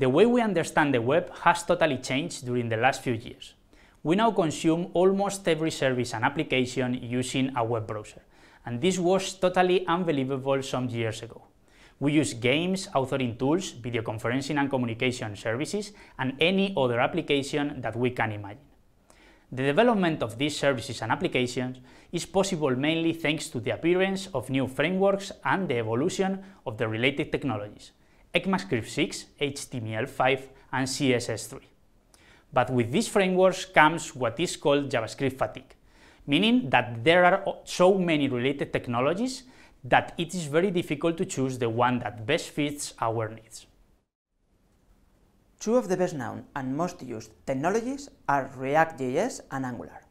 The way we understand the web has totally changed during the last few years. We now consume almost every service and application using a web browser, and this was totally unbelievable some years ago. We use games, authoring tools, video conferencing and communication services, and any other application that we can imagine. The development of these services and applications is possible mainly thanks to the appearance of new frameworks and the evolution of the related technologies. ECMAScript 6, HTML5, and CSS3. But with these frameworks comes what is called JavaScript fatigue, meaning that there are so many related technologies that it is very difficult to choose the one that best fits our needs. Two of the best known and most used technologies are React.js and Angular.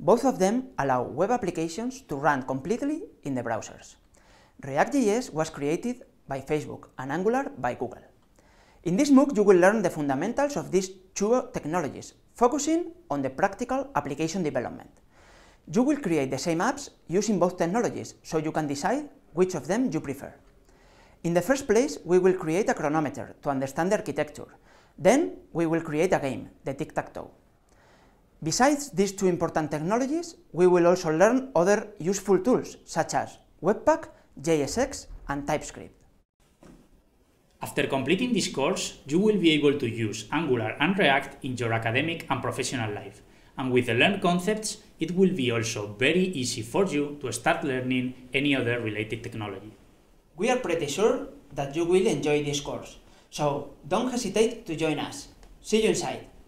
Both of them allow web applications to run completely in the browsers. React.js was created by Facebook and Angular by Google. In this MOOC you will learn the fundamentals of these two technologies, focusing on the practical application development. You will create the same apps using both technologies, so you can decide which of them you prefer. In the first place, we will create a chronometer to understand the architecture. Then we will create a game, the tic-tac-toe. Besides these two important technologies, we will also learn other useful tools such as Webpack, JSX and TypeScript. After completing this course, you will be able to use Angular and React in your academic and professional life. And with the learned concepts, it will be also very easy for you to start learning any other related technology. We are pretty sure that you will enjoy this course, so don't hesitate to join us. See you inside!